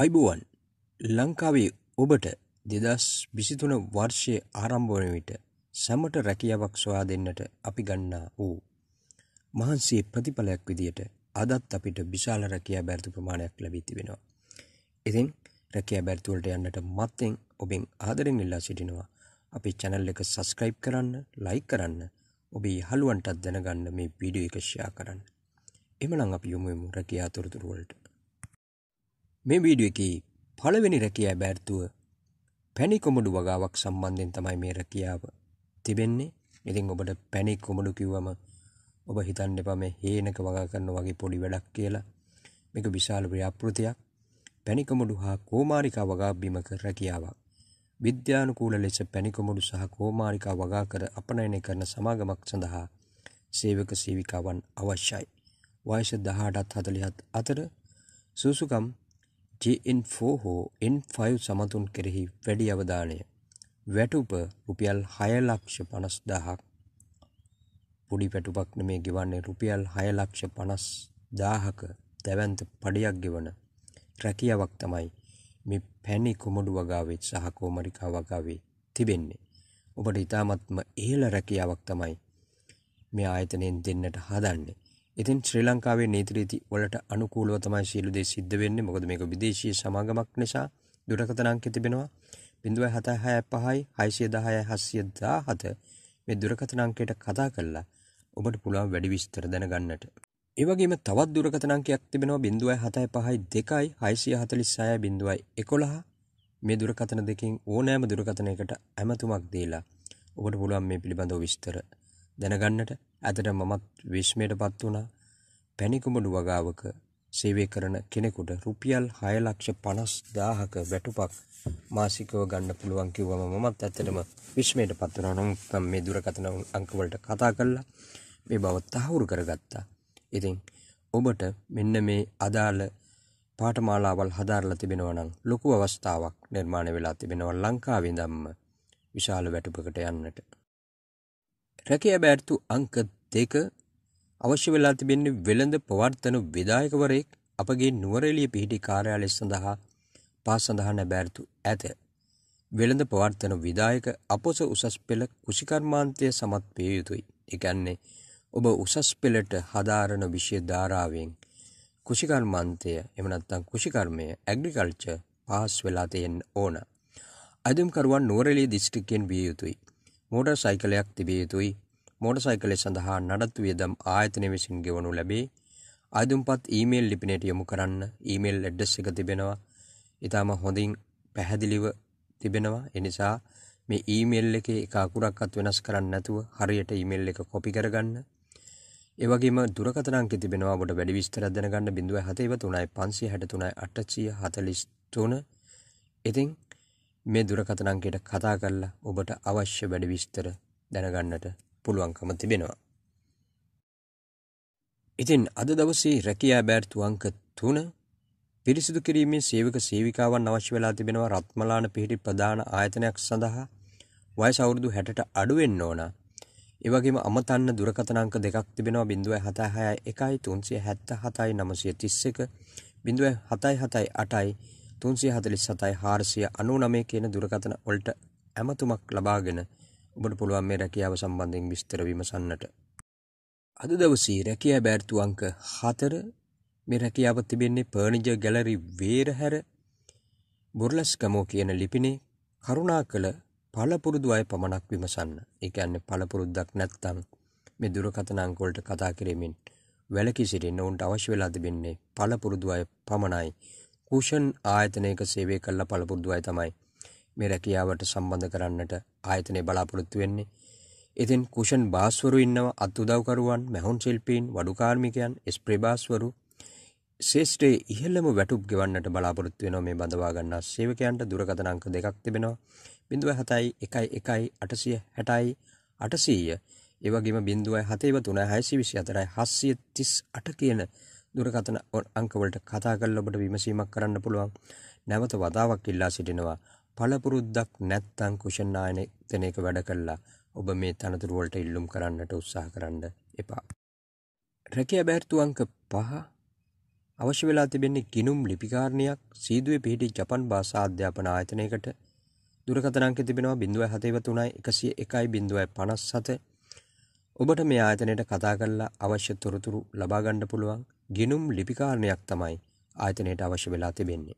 අයිබුවන් ලංකාවේ ඔබට දෙදස් විසිතුන වර්ෂය ආරම්භෝන විට සැමට රැකියාවක් සොයා දෙන්නට අපි ගන්නා වූ. මහන්සේ ප්‍රතිඵලයක් විදියට අදත් අපිට විශාල රැකයා බැර්තු ප්‍රමාණයක් ලැබීති වෙනවා. ඉතින් රැකයා බැර්තුවලට යන්නට මත්තෙන් ඔබෙන් ආදරෙන් ඉල්ලා සිටිනවා අපි චැනල් එක සස්ක්‍රයිබ් කරන්න ලයි කරන්න ඔබේ හළුවන්ටත් දැනගන්න මේ පිඩිය එකෂයා කරන්න. එමනං අපි යොමුමු රැකයා තොරතුරුවලට. මේ වීඩියෝ එකේ පළවෙනි රැකියා බෑර්තුව පැණි කොමඩු වගාවක් සම්බන්ධයෙන් තමයි මේ රැකියාව තිබෙන්නේ. ඉතින් ඔබට පැණි කොමඩු කිව්වම ඔබ හිතන්න එපා මේ හේනක වගා කරන වගේ පොඩි වැඩක් කියලා. මේක විශාල ව්‍යාපෘතියක්. පැණි කොමඩු හා කෝමාරිකා වගා බිමක රැකියාවක්. විද්‍යානුකූල ලෙස පැණි කොමඩු සහ කෝමාරිකා වගා කර අපනයනය කරන සමාගමක් සඳහා සේවක සේවිකාවන් අවශ්‍යයි. වයස 18ත් 40ත් අතර සුසුකම් ජන්4 හෝ N5 සමතුන් කෙරෙහි වැඩි අවධානය වැටුප රුපියල් හයලක්ෂ පනස්දාහක් පොඩි පැටුපක් මේ ගෙවන්නේ රුපියල් හයලක්ෂ පනස් දාහක දැවන්ත පඩයක් ගෙවන රැකියාවක් තමයි මේ පැණි කොමඩු වගාවෙත් සහ කෝමරිකා වගාවේ තිබෙන්නේ. ඔබට ඉතාමත්ම ඉහළ රැකියාවක් තමයි මේ ආයතනයෙන් දෙන්නට හදන්නේ. ඉතින් ශ්‍රී ලංකාවේ නීති රීති වලට අනුකූලව තමයි සියලු දේ සිද්ධ වෙන්නේ. මොකද මේක විදේශීය සමාගමක් නිසා දුරකථන අංකය තිබෙනවා 07665 610 717. මේ දුරකථන අංකයට කතා කළා ඔබට පුළුවන් වැඩි විස්තර දැනගන්නට. ඒ වගේම තවත් දුරකථන අංකයක් තිබෙනවා 075 2 646 11. මේ දුරකථන දෙකෙන් ඕනෑම දුරකථනයකට ඇමතුමක් දීලා ඔබට පුළුවන් මේ පිළිබඳව විස්තර දැනගන්නට ඇතට මමත් විශ්මයට පත් වුණා පැණිකුමඩු වගාවක සේවය කරන කෙනෙකුට රුපියල් හයලක්ෂ පනස් දාහක වැටුපක් මාසිකව ගන්න පුළුවන් කිව්වම මමත් ඇත්තටම විශ්මයට පත්වනා නම් මේ දුරකතන අංකවලට කතා කල්ලා මේ බව තහවුරු කරගත්තා. ඉතින් ඔබට මෙන්න මේ අදාළ පාටමාලාවල් හදාරලා තිබෙනවා නම් ලොකු අවස්ථාවක් නිර්මාණය වෙලා තිබෙනවා ලංකාවේ ඉඳන්ම විශාල වැටුපකට යන්නට. රැකිය බෑර්තු අංක දෙක අවශ්‍ය වෙලා තිබෙන්නේ වෙළඳ පවර්තන විදායකවරයෙක් අපගේ නුවරඑළිය පිහිටි කාර්යාලය සඳහා පා සඳහා නැබෑර්තු ඇත. වෙළඳ පවර්තන විදායක අපොස උසස් පෙළ කුසිකර්මාන්තය සමත් විය යුතුයි. එකන්නේ ඔබ උසස් පෙළට හදාරණ විෂය ධාරාවෙන් කුෂිකර්මාන්තය එම නැත්නම් කුෂිකර්මය ඇග්‍රිකල්චර් පාස් වෙලා තියෙන්න ඕන. අදම්කරුවන් නුවරඑළිය දිස්ත්‍රික්කයෙන් විය යුතුයි. මෝටර් සයිකලයක් තිබිය යුතුයි මෝටර් සයිකලය සඳහා නඩත්තු වියදම් ආයතනය විසින් ගෙවනු ලැබේ අදුම්පත් ඊමේල් ලිපිනයට යොමු කරන්න ඊමේල් ඇඩ්ඩස් එක තිබෙනවා ඉතාම හොඳින් පැහැදිලිව තිබෙනවා එනිසා මේ ඊමේල් එකේ එක අකුරක්වත් වෙනස් කරන්න නැතුව හරියට ඊමේල් එක කොපි කරගන්න ඒ වගේම දුරකථන අංකය තිබෙනවා ඔබට වැඩි විස්තරයක් දැනගන්න 0713 563 843 ඉතින් මේ දුරකථන අංකයට කතා කරලා ඔබට අවශ්‍ය වැඩ විස්තර දැනගන්නට පුළුවන්කම තිබෙනවා. ඉතින් අද දවසේ රැකියා බෑර්තු අංක 3 පිරිසිදු කිරීමේ සේවක සේවිකාවන් අවශ්‍ය වෙලා තිබෙනවා රත්මලාන පිහිටි ප්‍රධාන ආයතනයක් සඳහා වයස අවුරුදු 60ට අඩු වෙන්න ඕන. ඒ වගේම අමතන්න දුරකථන අංක දෙකක් තිබෙනවා 076 1 377 931 076 7 8 තුන්සිය හතලිස් සතයි හාරසිය අනු නමේ කියන දුරකතන ඔල්ට ඇමතුමක් ලබාගෙන ඔබට පුළුවන් මේ රැකියාව සම්බන්ධයෙන් විස්තර විමසන්නට. අද දවසී රැකියා බෑර්තු අංක හතර මේ රැකියාව තිබෙන්නේ පර්ණිජ ගැලරි වේරහැර බුර්ලස්කමෝ කියන ලිපිනේ කරුණා කළ පළපුරුදු අය පමණක් විමසන්න. ඒ කියන්නේ පළපුරුද්දක් නැත්නම් මේ දුරකථන අංක වලට කතා කිරීමෙන් වැළකී සිටින්න උන්ට අවශ්‍ය වෙලා තිබෙන්නේ පළපුරුදු අය පමණයි. කුෂන් ආයතනයක සේවය කළ පළපුරුදු අය තමයි මේ රැකියාවට සම්බන්ධ කරන්නට ආයතනය බලාපොරොත්තු වෙන්නේ. ඉතින් කුෂන් බාස්වරු ඉන්නව අත්උදව්කරුවන් මැහුන් ශිල්පීන් වඩුකාර්මිකයන් ස්ප්‍රේ බාස්වරු ශේෂ්ඨයේ ඉහළම වැටුප් ගෙවන්නට බලාපොරොත්තු වෙනවා මේ බඳවා ගන්නා සේවකයන්ට දුරකථන අංක දෙකක් තිබෙනවා 0.7යි 1.1යි 860යි 800 ඒ වගේම 0.7 3 624යි 738 කියන දුරකථන අංකවලට කතා කරලා ඔබට විමසීමක් කරන්න පුළුවන්. නැවත වතාවක් ඉල්ලා සිටිනවා. පළපුරුද්දක් නැත්තම් කුෂන් නායන දෙන එක වැඩ කළා. ඔබ මේ තනතුරු වලට ඉල්ලුම් කරන්නට උත්සාහ කරන්න එපා. රැකියා බැහැර්තු අංක 5 අවශ්‍ය වෙලා තිබෙන්නේ ගිනුම් ලිපිකාරණයක් සීදුවේ පිහිටි ජපන් භාෂා අධ්‍යාපන ආයතනයකට දුරකථන අංකය තිබෙනවා 0.73 101 0.57 ඔබට මේ ආයතනයට කතා කරලා අවශ්‍ය තොරතුරු ලබා ගන්න පුළුවන් ගිණුම් ලිපිකාරණයක් තමයි ආයතනයට අවශ්‍ය වෙලා තිබෙන්නේ.